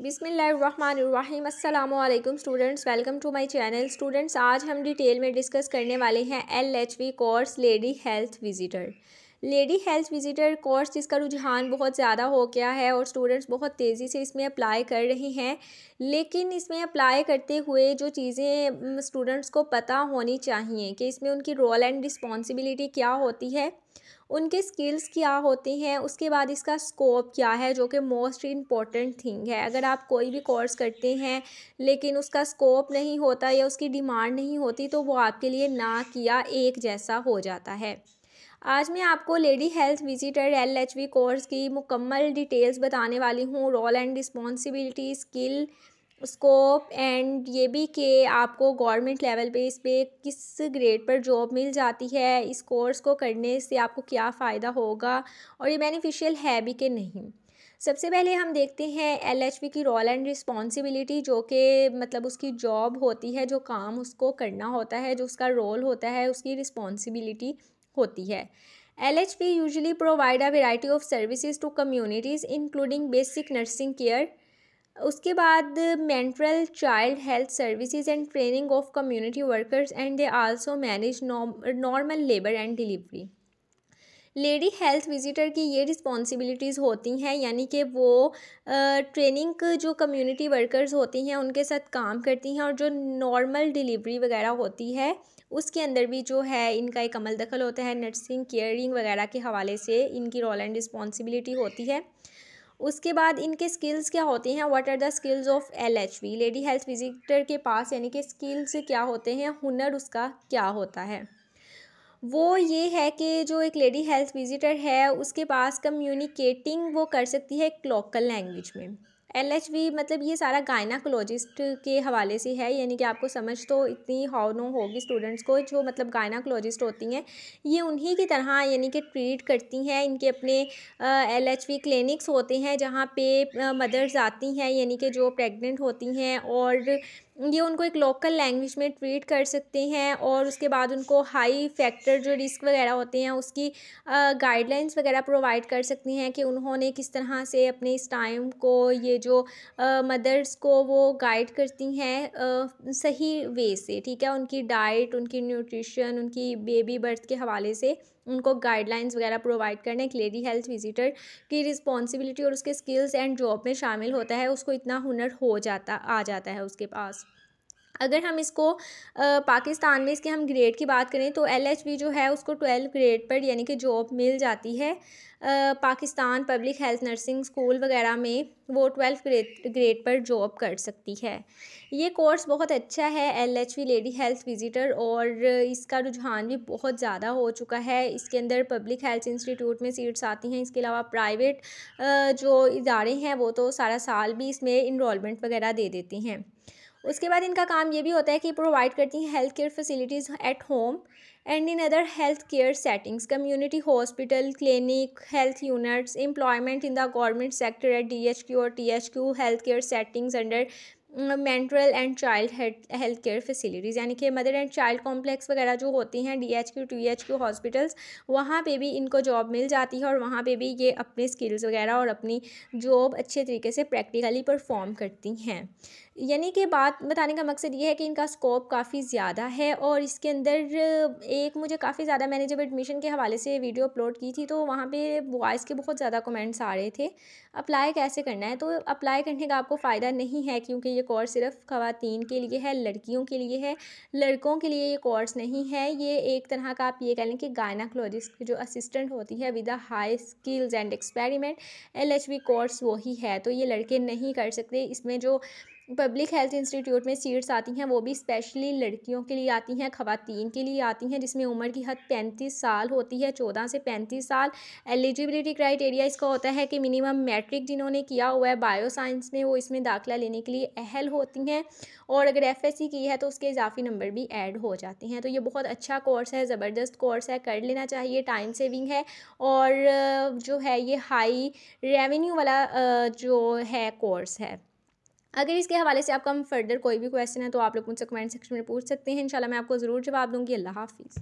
बिसमीम अल्लाम students welcome to my channel students आज हम डिटेल में डिस्कस करने वाले हैं L H V course lady health visitor lady health visitor course जिसका रुझान बहुत ज़्यादा हो गया है और स्टूडेंट्स बहुत तेज़ी से इसमें अप्लाई कर रहे हैं लेकिन इसमें अप्लाई करते हुए जो चीज़ें स्टूडेंट्स को पता होनी चाहिए कि इसमें उनकी रोल एंड रिस्पॉन्सिबिलिटी क्या होती है उनके स्किल्स क्या होते हैं उसके बाद इसका स्कोप क्या है जो कि मोस्ट इम्पॉर्टेंट थिंग है अगर आप कोई भी कोर्स करते हैं लेकिन उसका स्कोप नहीं होता या उसकी डिमांड नहीं होती तो वो आपके लिए ना किया एक जैसा हो जाता है आज मैं आपको lady health visitor L H V course की मुकम्मल डिटेल्स बताने वाली हूँ role and responsibility skill scope and ये भी कि आपको गवर्नमेंट लेवल पे इस पर किस ग्रेड पर जॉब मिल जाती है इस कोर्स को करने से आपको क्या फ़ायदा होगा और ये बेनिफिशियल है भी कि नहीं सबसे पहले हम देखते हैं एल एच वी की रोल एंड रिस्पॉन्सिबिलिटी जो कि मतलब उसकी जॉब होती है जो काम उसको करना होता है जो उसका रोल होता है उसकी रिस्पॉन्सिबिलिटी होती है L H P usually provide a variety of services to communities including basic nursing care उसके बाद mental child health services and training of community workers and they also manage normal labour and delivery lady health visitor की ये responsibilities होती हैं यानी कि वो training जो कम्युनिटी वर्कर्स होती हैं उनके साथ काम करती हैं और जो नॉर्मल डिलीवरी वगैरह होती है उसके अंदर भी जो है इनका एक अमल दखल होता है नर्सिंग केयरिंग वगैरह के हवाले से इनकी रोल एंड रिस्पॉन्सिबिलिटी होती है उसके बाद इनके स्किल्स क्या होते हैं what are the skills of L H V lady health visitor के पास यानी कि स्किल्स क्या होते हैं हुनर उसका क्या होता है वो ये है कि जो एक लेडी हेल्थ विजिटर है उसके पास कम्युनिकेटिंग वो कर सकती है एक लोकल लैंग्वेज में एल एच वी मतलब ये सारा गायनाकोलॉजिस्ट के हवाले से है यानी कि आपको समझ तो इतनी हॉनो होगी स्टूडेंट्स को जो मतलब गायनाकोलॉजिस्ट होती हैं ये उन्हीं की तरह यानी कि ट्रीट करती हैं इनके अपने एल एच वी क्लिनिक्स होते हैं जहाँ पे मदर्स आती हैं यानी कि जो प्रेग्नेंट होती हैं और ये उनको एक लोकल लैंग्वेज में ट्रीट कर सकते हैं और उसके बाद उनको हाई फैक्टर जो रिस्क वगैरह होते हैं उसकी गाइडलाइंस वगैरह प्रोवाइड कर सकती हैं कि उन्होंने किस तरह से अपने इस टाइम को ये जो मदर्स को वो गाइड करती हैं सही वे से ठीक है उनकी डाइट उनकी न्यूट्रिशन उनकी बेबी बर्थ के हवाले से उनको गाइडलाइंस वगैरह प्रोवाइड करने एक लेडी हेल्थ विजिटर की रिस्पॉन्सिबिलिटी और उसके स्किल्स एंड जॉब में शामिल होता है उसको इतना हुनर हो जाता आ जाता है उसके पास अगर हम इसको आ, पाकिस्तान में इसके हम ग्रेड की बात करें तो एल एच जो है उसको ट्वेल्व ग्रेड पर यानी कि जॉब मिल जाती है आ, Pakistan public health nursing school वगैरह में वो ट्वेल्व ग्रेड ग्रेड पर जॉब कर सकती है ये कोर्स बहुत अच्छा है L H V lady health visitor और इसका रुझान भी बहुत ज़्यादा हो चुका है इसके अंदर पब्लिक हेल्थ इंस्टीट्यूट में सीट्स आती हैं इसके अलावा प्राइवेट जो इदारे हैं वो तो सारा साल भी इसमें इनरोलमेंट वगैरह दे देती हैं उसके बाद इनका काम ये भी होता है कि प्रोवाइड करती हैं health care facilities at home and in other health care settings community hospital clinic health units employment in the government sector at D H Q और T H Q health care settings under mental and child health care facilities यानी कि mother and child complex वगैरह जो होती हैं D H Q T H Q hospitals वहाँ पर भी इनको जॉब मिल जाती है और वहाँ पर भी ये अपने स्किल्स वगैरह और अपनी जॉब अच्छे तरीके से प्रैक्टिकली परफॉर्म करती हैं यानी कि बात बताने का मकसद ये है कि इनका स्कोप काफ़ी ज़्यादा है और इसके अंदर एक मुझे काफ़ी ज़्यादा मैंने जब एडमिशन के हवाले से वीडियो अपलोड की थी तो वहाँ पे बॉयज़ के बहुत ज़्यादा कमेंट्स आ रहे थे अप्लाई कैसे करना है तो अप्लाई करने का आपको फ़ायदा नहीं है क्योंकि ये कोर्स सिर्फ खातन के लिए है लड़कियों के लिए है लड़कों के लिए ये कोर्स नहीं है ये एक तरह का आप ये कह लें कि गायनाकोलॉजिस्ट की जो असिस्टेंट होती है with high skills and experiment L course वही है तो ये लड़के नहीं कर सकते इसमें जो पब्लिक हेल्थ इंस्टीट्यूट में सीट्स आती हैं वो भी स्पेशली लड़कियों के लिए आती हैं खातन के लिए आती हैं जिसमें उम्र की हद पैंतीस साल होती है चौदह से पैंतीस साल एलिजिबिलिटी क्राइटेरिया इसका होता है कि मिनिमम मैट्रिक जिन्होंने किया हुआ है बायो साइंस में वो इसमें दाखिला लेने के लिए अहल होती हैं और अगर एफ की है तो उसके इजाफी नंबर भी एड हो जाते हैं तो ये बहुत अच्छा कोर्स है ज़बरदस्त कोर्स है कर लेना चाहिए टाइम सेविंग है और जो है ये हाई रेवेन्यू वाला जो है कोर्स है अगर इसके हवाले से आपका हम फर्दर कोई भी क्वेश्चन है तो आप लोग मुझसे कमेंट सेक्शन में पूछ सकते हैं इंशाल्लाह मैं आपको ज़रूर जवाब दूंगी अल्लाह हाफिज़